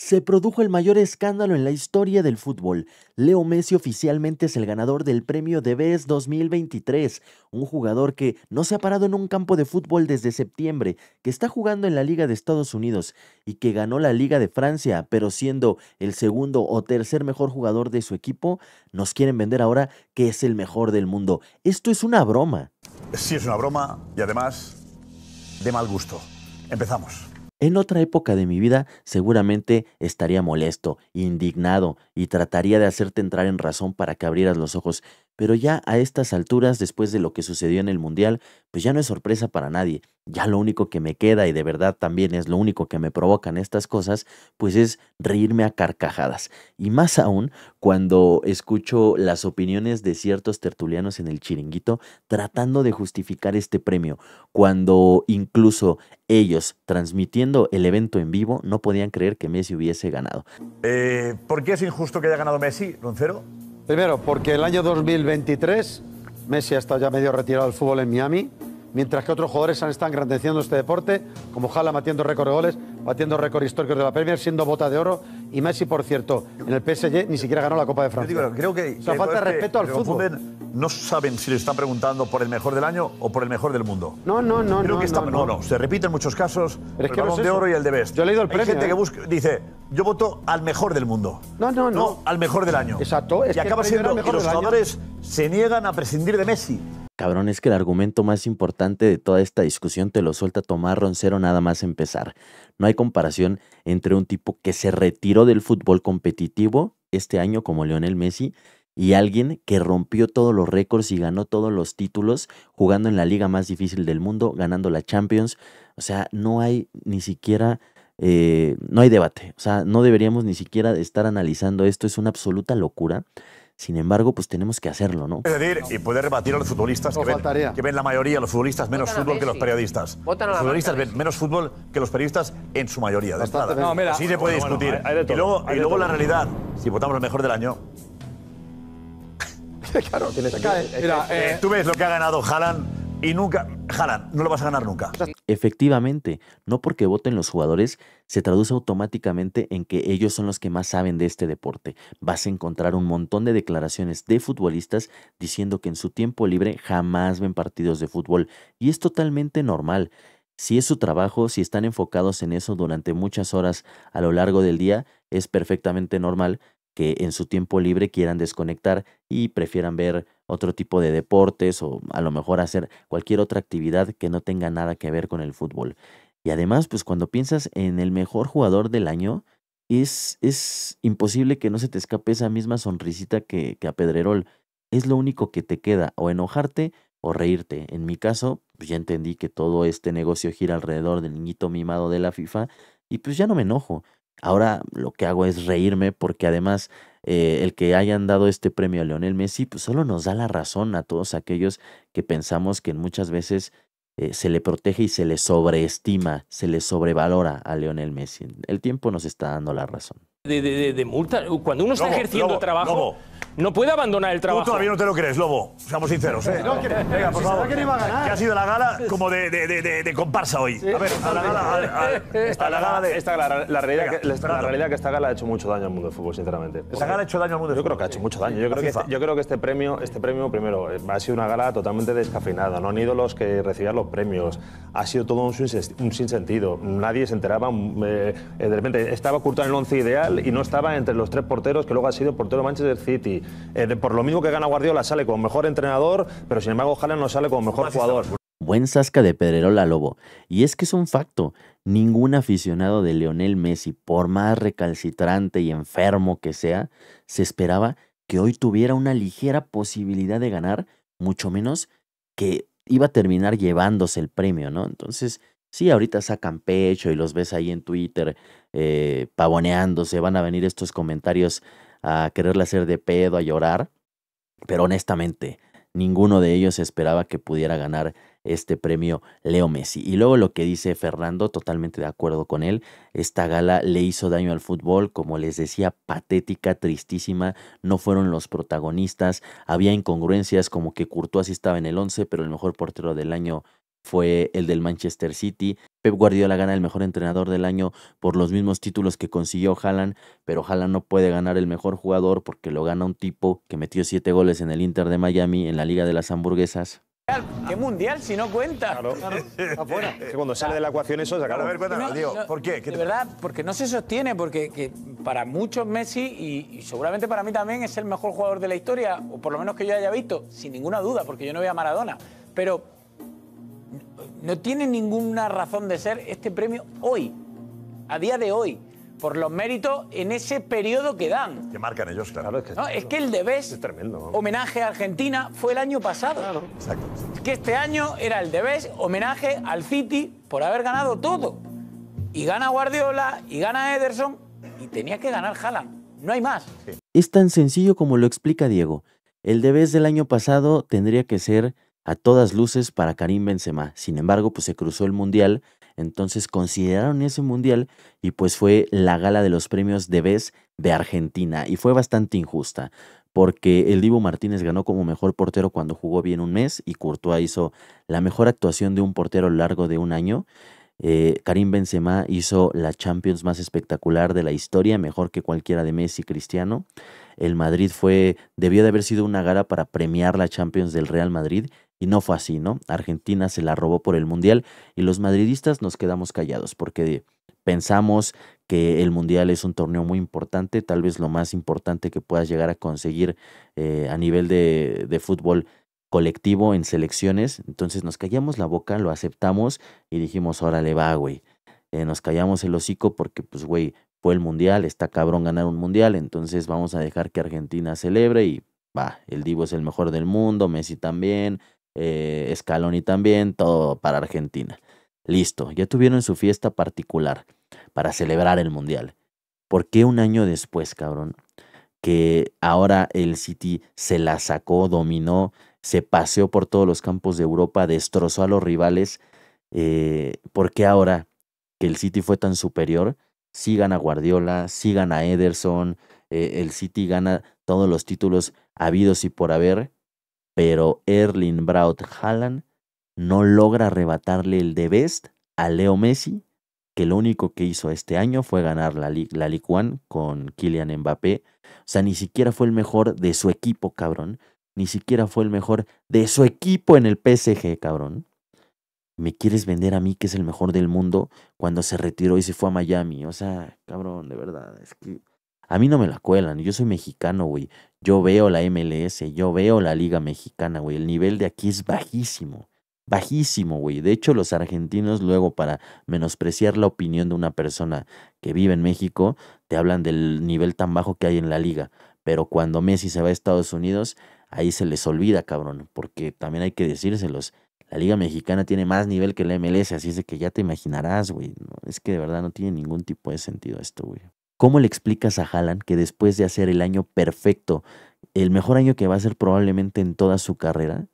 se produjo el mayor escándalo en la historia del fútbol. Leo Messi oficialmente es el ganador del premio de 2023, un jugador que no se ha parado en un campo de fútbol desde septiembre, que está jugando en la Liga de Estados Unidos y que ganó la Liga de Francia, pero siendo el segundo o tercer mejor jugador de su equipo, nos quieren vender ahora que es el mejor del mundo. Esto es una broma. Sí, es una broma y además de mal gusto. Empezamos. En otra época de mi vida seguramente estaría molesto, indignado y trataría de hacerte entrar en razón para que abrieras los ojos, pero ya a estas alturas, después de lo que sucedió en el Mundial, pues ya no es sorpresa para nadie. Ya lo único que me queda, y de verdad también es lo único que me provocan estas cosas, pues es reírme a carcajadas. Y más aún cuando escucho las opiniones de ciertos tertulianos en el chiringuito tratando de justificar este premio, cuando incluso ellos, transmitiendo el evento en vivo, no podían creer que Messi hubiese ganado. Eh, ¿Por qué es injusto que haya ganado Messi, Roncero? Primero, porque el año 2023 Messi ha estado ya medio retirado del fútbol en Miami, mientras que otros jugadores han estado engrandeciendo este deporte, como Jala batiendo récord de goles, batiendo récord históricos de la Premier, siendo bota de oro. Y Messi, por cierto, en el PSG ni siquiera ganó la Copa de Francia. creo que, o sea, falta este respeto al fútbol no saben si le están preguntando por el mejor del año o por el mejor del mundo. No, no, no. Creo no, que está, no, no, se Se en muchos casos el de oro y el de best. Yo he leído el Hay gente que ¿eh? busca, dice, yo voto al mejor del mundo. No, no, no. No al mejor del año. Exacto. y acaba siendo que los jugadores se niegan a prescindir de Messi. Cabrón, es que el argumento más importante de toda esta discusión te lo suelta Tomás Roncero nada más empezar. No hay comparación entre un tipo que se retiró del fútbol competitivo este año como Lionel Messi y alguien que rompió todos los récords y ganó todos los títulos jugando en la liga más difícil del mundo, ganando la Champions. O sea, no hay ni siquiera, eh, no hay debate. O sea, no deberíamos ni siquiera estar analizando esto. Es una absoluta locura. Sin embargo, pues tenemos que hacerlo, ¿no? Es decir, y poder rebatir a los futbolistas que, ven, la mayoría, los futbolistas menos fútbol que los periodistas. los futbolistas ven menos fútbol que los periodistas en su mayoría, de se puede discutir. y luego, y luego la realidad, si votamos el mejor del año, Mira, eh, tú ves lo que ha ganado Haaland y nunca... Jalan, no lo vas a ganar nunca. Efectivamente, no porque voten los jugadores se traduce automáticamente en que ellos son los que más saben de este deporte. Vas a encontrar un montón de declaraciones de futbolistas diciendo que en su tiempo libre jamás ven partidos de fútbol y es totalmente normal. Si es su trabajo, si están enfocados en eso durante muchas horas a lo largo del día, es perfectamente normal que en su tiempo libre quieran desconectar y prefieran ver otro tipo de deportes o a lo mejor hacer cualquier otra actividad que no tenga nada que ver con el fútbol. Y además, pues cuando piensas en el mejor jugador del año, es, es imposible que no se te escape esa misma sonrisita que, que a Pedrerol. Es lo único que te queda, o enojarte o reírte. En mi caso, pues ya entendí que todo este negocio gira alrededor del niñito mimado de la FIFA y pues ya no me enojo. Ahora lo que hago es reírme porque además eh, el que hayan dado este premio a Leonel Messi, pues solo nos da la razón a todos aquellos que pensamos que muchas veces eh, se le protege y se le sobreestima, se le sobrevalora a Leonel Messi. El tiempo nos está dando la razón. De, de, de multa, cuando uno está ejerciendo trabajo no puede abandonar el trabajo. Tú todavía no te lo crees, Lobo. Seamos sinceros, ¿eh? No, que, Venga, por favor. Que, ha sido la gala como de, de, de comparsa hoy. A ver, a la gala... A, la gala la, realidad es que, esta gala ha hecho mucho daño al mundo del fútbol, sinceramente. ¿Esta gala ha hecho daño al mundo del Yo creo que ha hecho mucho daño. Yo creo, que este, yo creo que este premio, este premio, primero, eh, ha sido una gala totalmente descafeinada. No han ido los que recibían los premios. Ha sido todo un, sinsentido. Nadie se enteraba. Mm, eh, eh, de repente estaba Courtois en el once ideal y no estaba entre los tres porteros que luego ha sido portero Manchester City. Eh, por lo mismo que gana Guardiola, sale como mejor entrenador, pero sin embargo Haaland no sale como mejor jugador. Buen sasca de Pedrerola Lobo. Y es que es un facto, ningún aficionado de Lionel Messi, por más recalcitrante y enfermo que sea, se esperaba que hoy tuviera una ligera posibilidad de ganar, mucho menos que iba a terminar llevándose el premio, ¿no? Entonces, sí, ahorita sacan pecho y los ves ahí en Twitter eh, pavoneándose, van a venir estos comentarios a quererle hacer de pedo, a llorar. Pero honestamente, ninguno de ellos esperaba que pudiera ganar este premio Leo Messi. Y luego lo que dice Fernando, totalmente de acuerdo con él, esta gala le hizo daño al fútbol, como les decía, patética, tristísima, no fueron los protagonistas, había incongruencias como que Courtois estaba en el 11, pero el mejor portero del año fue el del Manchester City, Pep Guardiola gana el mejor entrenador del año por los mismos títulos que consiguió Haaland, pero Haaland no puede ganar el mejor jugador porque lo gana un tipo que metió siete goles en el Inter de Miami en la Liga de las Hamburguesas. ¿Qué mundial si no cuenta? Claro, cuando sale de la ecuación eso se acaba. A ver, ¿por qué? de verdad, porque no se sostiene, porque para muchos Messi, y, y, seguramente para mí también, es el mejor jugador de la historia, o por lo menos que yo haya visto, sin ninguna duda, porque yo no veo a Maradona. Pero no tiene ninguna razón de ser este premio hoy, a día de hoy, por los méritos en ese periodo que dan. Que marcan ellos, claro. es, que no, es, que el de tremendo. homenaje a Argentina, fue el año pasado. Claro. Exacto, Es que este año era el de homenaje al City por haber ganado todo. Y gana Guardiola, y gana Ederson, y tenía que ganar Haaland. No hay más. Es tan sencillo como lo explica Diego. El de del año pasado tendría que ser a todas luces para Karim Benzema. Sin embargo, pues se cruzó el Mundial, entonces consideraron ese Mundial y pues fue la gala de los premios de vez de Argentina y fue bastante injusta porque el Divo Martínez ganó como mejor portero cuando jugó bien un mes y Courtois hizo la mejor actuación de un portero a lo largo de un año. Eh, Karim Benzema hizo la Champions más espectacular de la historia, mejor que cualquiera de Messi Cristiano. El Madrid fue, debió de haber sido una gala para premiar la Champions del Real Madrid y no fue así, ¿no? Argentina se la robó por el Mundial y los madridistas nos quedamos callados porque pensamos que el Mundial es un torneo muy importante, tal vez lo más importante que puedas llegar a conseguir eh, a nivel de, fútbol colectivo en selecciones. Entonces nos callamos la boca, lo aceptamos y dijimos, órale va, güey. Eh, nos callamos el hocico porque, pues, güey, fue el mundial, está cabrón ganar un mundial, entonces vamos a dejar que Argentina celebre y va, el Divo es el mejor del mundo, Messi también, eh, Scaloni también, todo para Argentina. Listo, ya tuvieron su fiesta particular para celebrar el Mundial. ¿Por qué un año después, cabrón? Que ahora el City se la sacó, dominó, se paseó por todos los campos de Europa, destrozó a los rivales. porque eh, ¿Por qué ahora que el City fue tan superior? Sigan a Guardiola, sigan a Ederson, eh, el City gana todos los títulos habidos y por haber pero Erling Braut Haaland no logra arrebatarle el de best a Leo Messi, que lo único que hizo este año fue ganar la, Ligue, la con Kylian Mbappé. O sea, ni siquiera fue el mejor de su equipo, cabrón. Ni siquiera fue el mejor de su equipo en el PSG, cabrón. ¿Me quieres vender a mí que es el mejor del mundo cuando se retiró y se fue a Miami? O sea, cabrón, de verdad, es que a mí no me la cuelan, yo soy mexicano, güey. Yo veo la MLS, yo veo la Liga Mexicana, güey. El nivel de aquí es bajísimo, bajísimo, güey. De hecho, los argentinos luego para menospreciar la opinión de una persona que vive en México, te hablan del nivel tan bajo que hay en la liga. Pero cuando Messi se va a Estados Unidos, ahí se les olvida, cabrón, porque también hay que decírselos. La Liga Mexicana tiene más nivel que la MLS, así es de que ya te imaginarás, güey. es que de verdad no tiene ningún tipo de sentido esto, güey. ¿Cómo le explicas a Haaland que después de hacer el año perfecto, el mejor año que va a ser probablemente en toda su carrera,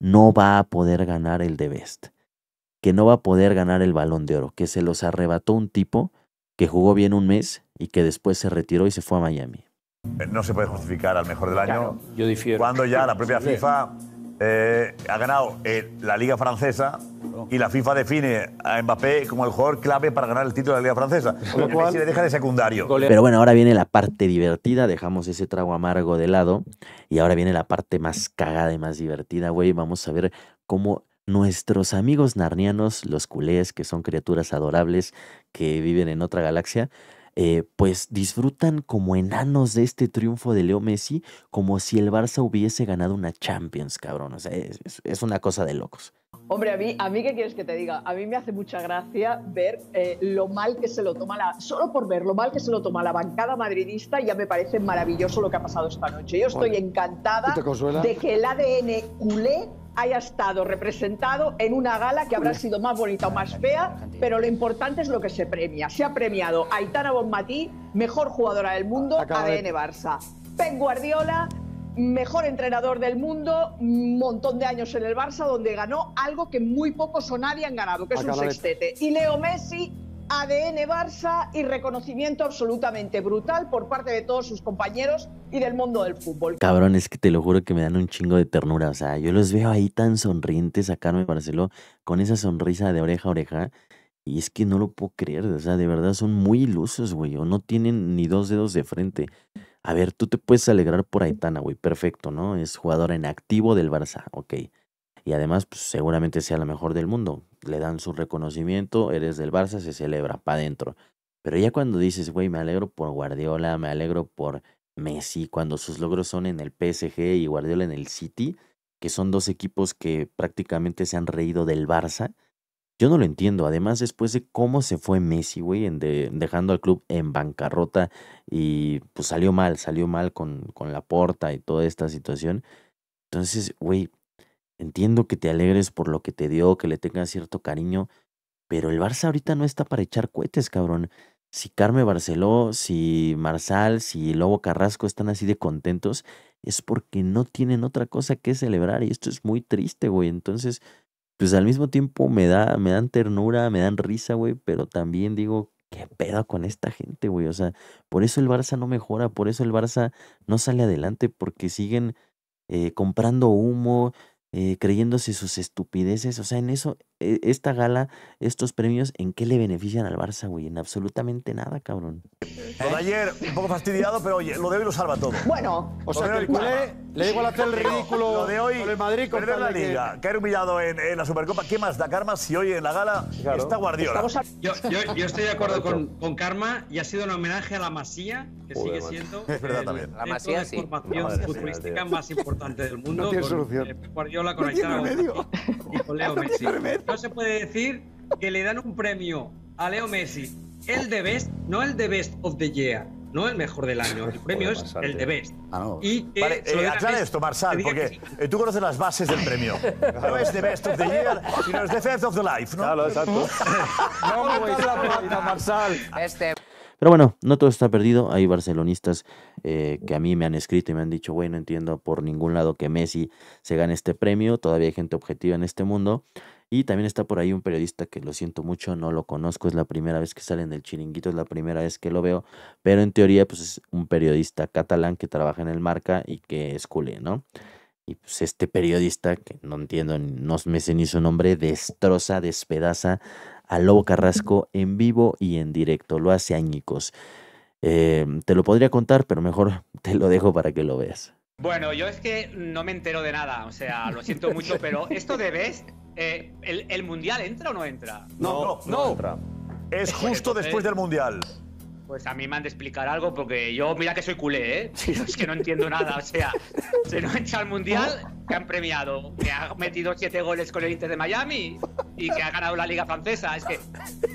no va a poder ganar el de Best? Que no va a poder ganar el balón de oro, que se los arrebató un tipo que jugó bien un mes y que después se retiró y se fue a Miami. Eh, no se puede justificar al mejor del año. yo Cuando ya la propia FIFA eh, ha ganado eh, la Liga Francesa y la FIFA define a Mbappé como el jugador clave para ganar el título de la Liga Francesa. Lo cual le deja de secundario. Pero bueno, ahora viene la parte divertida, dejamos ese trago amargo de lado y ahora viene la parte más cagada y más divertida, güey. Vamos a ver cómo nuestros amigos narnianos, los culés, que son criaturas adorables que viven en otra galaxia, eh, pues disfrutan como enanos de este triunfo de Leo Messi, como si el Barça hubiese ganado una Champions, cabrón. O sea, es una cosa de locos. Hombre, a mí, a mí, ¿qué quieres que te diga? A mí me hace mucha gracia ver eh, lo mal que se lo toma la. Solo por ver lo mal que se lo toma la bancada madridista, ya me parece maravilloso lo que ha pasado esta noche. Yo estoy encantada de que el ADN culé haya estado representado en una gala que habrá sido más bonita o más fea, pero lo importante es lo que se premia. Se ha premiado a Aitana Bonmatí, mejor jugadora del mundo, ADN Barça. Pep Guardiola, mejor entrenador del mundo, un montón de años en el Barça, donde ganó algo que muy pocos o nadie han ganado, que es un sextete. Y Leo Messi, ADN Barça y reconocimiento absolutamente brutal por parte de todos sus compañeros y del mundo del fútbol. Cabrón, es que te lo juro que me dan un chingo de ternura. O sea, yo los veo ahí tan sonrientes a Carmen Barceló con esa sonrisa de oreja a oreja. Y es que no lo puedo creer, o sea, de verdad son muy ilusos, güey, o no tienen ni dos dedos de frente. A ver, tú te puedes alegrar por Aitana, güey, perfecto, ¿no? Es jugador en activo del Barça, ok. Y además, pues, seguramente sea la mejor del mundo. Le dan su reconocimiento, eres del Barça, se celebra, pa' adentro. Pero ya cuando dices, güey, me alegro por Guardiola, me alegro por Messi, cuando sus logros son en el PSG y Guardiola en el City, que son dos equipos que prácticamente se han reído del Barça, yo no lo entiendo. Además, después de cómo se fue Messi, güey, dejando al club en bancarrota y pues salió mal, salió mal con, la porta y toda esta situación. Entonces, güey, entiendo que te alegres por lo que te dio, que le tengas cierto cariño, pero el Barça ahorita no está para echar cohetes, cabrón. Si Carme Barceló, si Marsal, si Lobo Carrasco están así de contentos, es porque no tienen otra cosa que celebrar y esto es muy triste, güey. Entonces, pues al mismo tiempo me, da, me dan ternura, me dan risa, güey, pero también digo, ¿qué pedo con esta gente, güey? O sea, por eso el Barça no mejora, por eso el Barça no sale adelante, porque siguen eh, comprando humo, eh, creyéndose sus estupideces. O sea, en eso, e, esta gala, estos premios, ¿en qué le benefician al Barça, güey? En absolutamente nada, cabrón. Lo de ayer, un poco fastidiado, pero oye, lo de hoy lo salva todo. Bueno, o sea, el le digo hacer el ridículo el Madrid, la Liga, caer humillado en, la Supercopa, ¿qué más da Karma si hoy en la gala está Guardiola? Yo, estoy de acuerdo con, con, Karma y ha sido un homenaje a la Masía, que sigue siendo es verdad, también. la Masía, sí. formación futbolística más importante del mundo. Eh, no tiene solución. Guardiola con el Aitana y con Leo Messi no se puede decir que le dan un premio a Leo Messi, el de best, no el de best of the year, no el mejor del año, el premio es el de best. Ah, y eh, aclara esto, Marsal, porque eh, tú conoces las bases del premio. No es the best of the year, sino es the best of the life, ¿no? Claro, exacto. no la este. Pero bueno, no todo está perdido. Hay barcelonistas eh, que a mí me han escrito y me han dicho, bueno, entiendo por ningún lado que Messi se gane este premio. Todavía hay gente objetiva en este mundo. Y también está por ahí un periodista que lo siento mucho, no lo conozco, es la primera vez que sale en el chiringuito, es la primera vez que lo veo, pero en teoría pues es un periodista catalán que trabaja en el marca y que es culé, ¿no? Y pues este periodista, que no entiendo, no me sé ni su nombre, destroza, despedaza a Lobo Carrasco en vivo y en directo, lo hace añicos. Eh, te lo podría contar, pero mejor te lo dejo para que lo veas. Bueno, yo es que no me entero de nada, o sea, lo siento mucho, pero esto de Best Eh, ¿el, Mundial entra o no entra? No, no, entra. Es justo después del Mundial. Pues a mí me han de explicar algo porque yo, mira que soy culé, ¿eh? es que no entiendo nada. O sea, se no echa al mundial, que han premiado, que ha metido siete goles con el Inter de Miami y que ha ganado la Liga Francesa. Es que,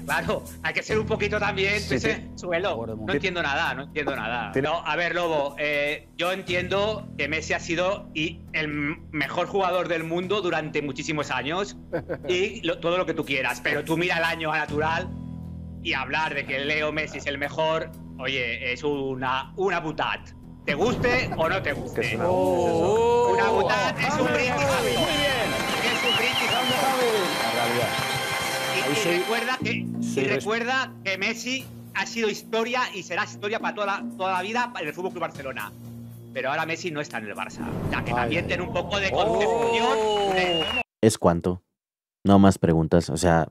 claro, hay que ser un poquito también pues, eh, suelo. No entiendo nada, no entiendo nada. No, a ver, Lobo, eh, yo entiendo que Messi ha sido y el mejor jugador del mundo durante muchísimos años y todo lo que tú quieras, pero tú mira el año a natural y hablar de que Leo Messi es el mejor, oye, es una, una butat te guste o no te guste. Es una, oh, es un brindis, oh, Muy bien. Es un brindis, se recuerda que, se recuerda que Messi ha sido historia y será historia para toda la, toda la vida en el Fútbol Club Barcelona. Pero ahora Messi no está en el Barça. Ya que también tiene un poco de confusión oh. ¿Es cuánto? No más preguntas. O sea,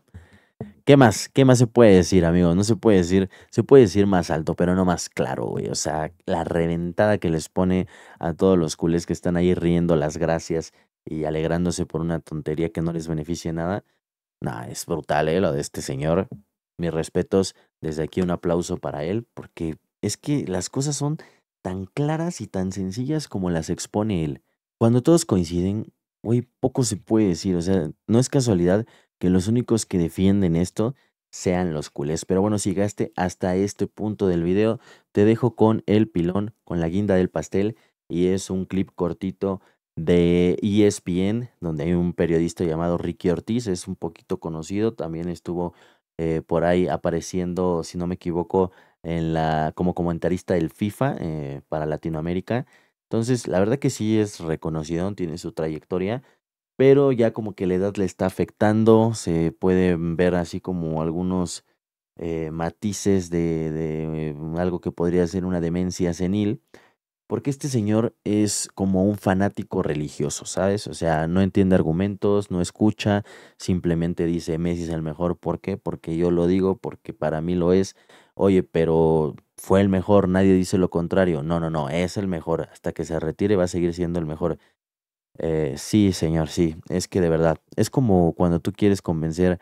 ¿qué más? ¿Qué más se puede decir, amigo? No se puede decir, se puede decir más alto, pero no más claro, güey. O sea, la reventada que les pone a todos los culés que están ahí riendo las gracias y alegrándose por una tontería que no les beneficia nada. Nah, es brutal, ¿eh? Lo de este señor. Mis respetos. Desde aquí un aplauso para él, porque es que las cosas son tan claras y tan sencillas como las expone él. Cuando todos coinciden, güey, poco se puede decir. O sea, no es casualidad que los únicos que defienden esto sean los culés. Pero bueno, si llegaste hasta este punto del video, te dejo con el pilón, con la guinda del pastel. Y es un clip cortito de ESPN, donde hay un periodista llamado Ricky Ortiz, es un poquito conocido, también estuvo eh, por ahí apareciendo, si no me equivoco, en la, como comentarista del FIFA eh, para Latinoamérica. Entonces, la verdad que sí es reconocido, tiene su trayectoria, pero ya como que la edad le está afectando, se pueden ver así como algunos eh, matices de em, algo que podría ser una demencia senil. Porque este señor es como un fanático religioso, ¿sabes? O sea, no entiende argumentos, no escucha, simplemente dice Messi es el mejor. ¿Por qué? Porque yo lo digo, porque para mí lo es. Oye, pero fue el mejor, nadie dice lo contrario. No, no, no, es el mejor. Hasta que se retire va a seguir siendo el mejor. Eh, sí, señor, sí. Es que de verdad, es como cuando tú quieres convencer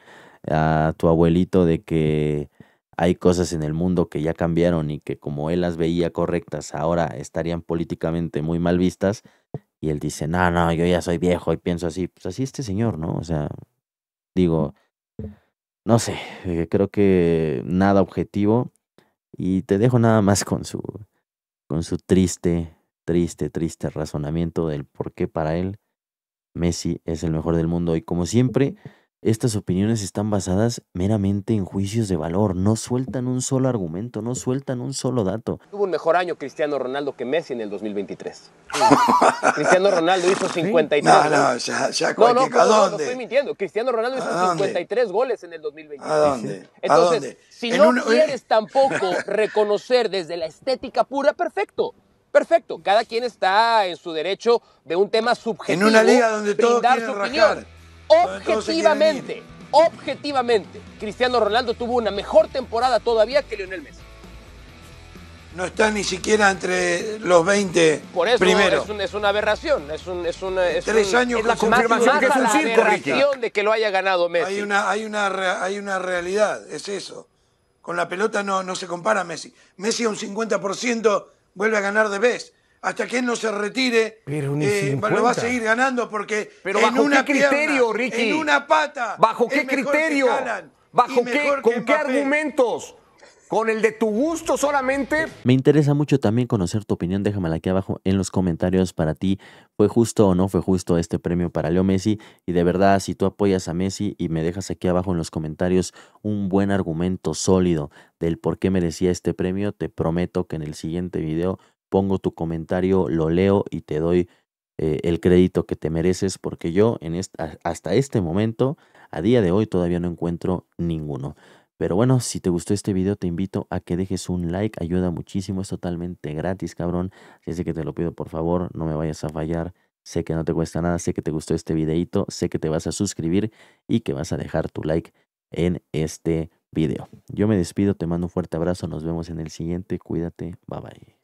a tu abuelito de que hay cosas en el mundo que ya cambiaron y que como él las veía correctas ahora estarían políticamente muy mal vistas y él dice, no, no, yo ya soy viejo y pienso así, pues así este señor, ¿no? O sea, digo, no sé, eh, creo que nada objetivo y te dejo nada más con su, con su triste, triste, triste razonamiento del por qué para él Messi es el mejor del mundo y como siempre... Estas opiniones están basadas meramente en juicios de valor, no sueltan un solo argumento, no sueltan un solo dato. Tuvo un mejor año Cristiano Ronaldo que Messi en el 2023. Cristiano Ronaldo hizo 53 No, no, ya, ya no, no, no, estoy mintiendo. Cristiano Ronaldo hizo 53 goles en el 2023. ¿A dónde? Entonces, si no quieres tampoco reconocer desde la estética pura, perfecto. Perfecto, cada quien está en su derecho de un tema subjetivo. En una liga donde todos quieren su objetivamente, objetivamente, Cristiano Ronaldo tuvo una mejor temporada todavía que Lionel Messi. No está ni siquiera entre los 20 Por eso primero. Es, una aberración. Es un, es es Tres un, años es la confirmación que es un aberración de que lo haya ganado Messi. Hay una, hay, una, hay una realidad, es eso. Con la pelota no, no se compara Messi. Messi a un 50% vuelve a ganar de vez hasta que él no se retire, pero eh, va a seguir ganando porque bajo una criterio, Ricky? en una pata, bajo qué criterio, bajo qué, con qué argumentos. ¿Con el de tu gusto solamente? Me interesa mucho también conocer tu opinión. Déjamela aquí abajo en los comentarios para ti. ¿Fue justo o no fue justo este premio para Leo Messi? Y de verdad, si tú apoyas a Messi y me dejas aquí abajo en los comentarios un buen argumento sólido del por qué merecía este premio, te prometo que en el siguiente video pongo tu comentario, lo leo y te doy eh, el crédito que te mereces porque yo en hasta este momento, a día de hoy, todavía no encuentro ninguno. Pero bueno, si te gustó este video, te invito a que dejes un like, ayuda muchísimo, es totalmente gratis, cabrón. Así que te lo pido por favor, no me vayas a fallar. Sé que no te cuesta nada, sé que te gustó este videito, sé que te vas a suscribir y que vas a dejar tu like en este video. Yo me despido, te mando un fuerte abrazo, nos vemos en el siguiente, cuídate, bye bye.